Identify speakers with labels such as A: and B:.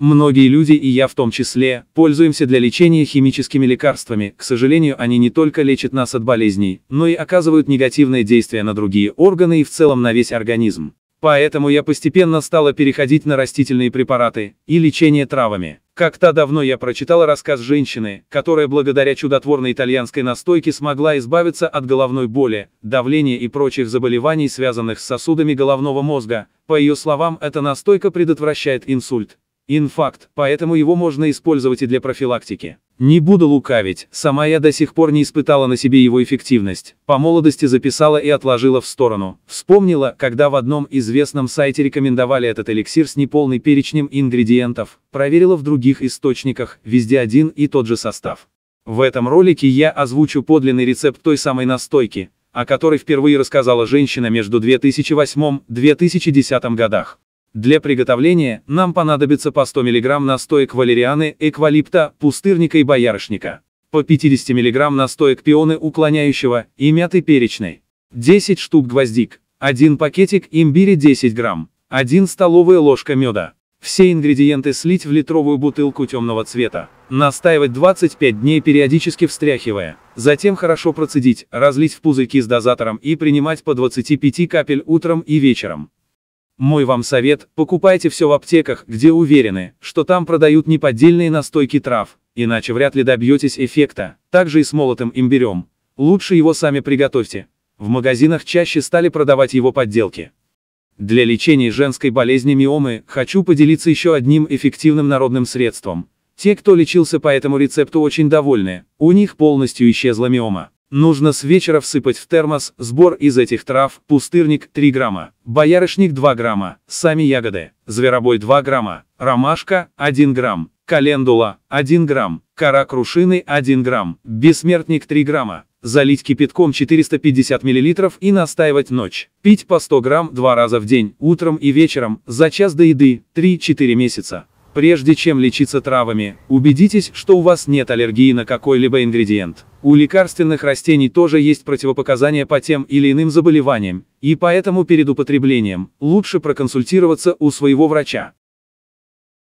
A: Многие люди, и я в том числе, пользуемся для лечения химическими лекарствами, к сожалению, они не только лечат нас от болезней, но и оказывают негативное действие на другие органы и в целом на весь организм. Поэтому я постепенно стала переходить на растительные препараты и лечение травами. Как-то давно я прочитала рассказ женщины, которая благодаря чудотворной итальянской настойке смогла избавиться от головной боли, давления и прочих заболеваний, связанных с сосудами головного мозга. По ее словам, эта настойка предотвращает инсульт инфакт, поэтому его можно использовать и для профилактики. Не буду лукавить, сама я до сих пор не испытала на себе его эффективность. По молодости записала и отложила в сторону. Вспомнила, когда в одном известном сайте рекомендовали этот эликсир с неполным перечнем ингредиентов. Проверила в других источниках, везде один и тот же состав. В этом ролике я озвучу подлинный рецепт той самой настойки, о которой впервые рассказала женщина между 2008-2010 годах. Для приготовления нам понадобится по 100 мг настоек валерианы, эквалипта, пустырника и боярышника, по 50 мг настоек пионы уклоняющего и мяты перечной, 10 штук гвоздик, 1 пакетик имбиря 10 грамм, 1 столовая ложка меда. Все ингредиенты слить в литровую бутылку темного цвета. Настаивать 25 дней, периодически встряхивая. Затем хорошо процедить, разлить в пузырьки с дозатором и принимать по 25 капель утром и вечером. Мой вам совет, покупайте все в аптеках, где уверены, что там продают неподдельные настойки трав, иначе вряд ли добьетесь эффекта. Также и с молотым имбирем. Лучше его сами приготовьте. В магазинах чаще стали продавать его подделки. Для лечения женской болезни миомы хочу поделиться еще одним эффективным народным средством. Те, кто лечился по этому рецепту очень довольны, у них полностью исчезла миома. Нужно с вечера всыпать в термос сбор из этих трав, пустырник 3 грамма, боярышник 2 грамма, сами ягоды, зверобой 2 грамма, ромашка 1 грамм, календула 1 грамм, кора крушины 1 грамм, бессмертник 3 грамма. Залить кипятком 450 миллилитров и настаивать ночь. Пить по 100 грамм два раза в день, утром и вечером, за час до еды, 3-4 месяца. Прежде чем лечиться травами, убедитесь, что у вас нет аллергии на какой-либо ингредиент. У лекарственных растений тоже есть противопоказания по тем или иным заболеваниям, и поэтому перед употреблением лучше проконсультироваться у своего врача.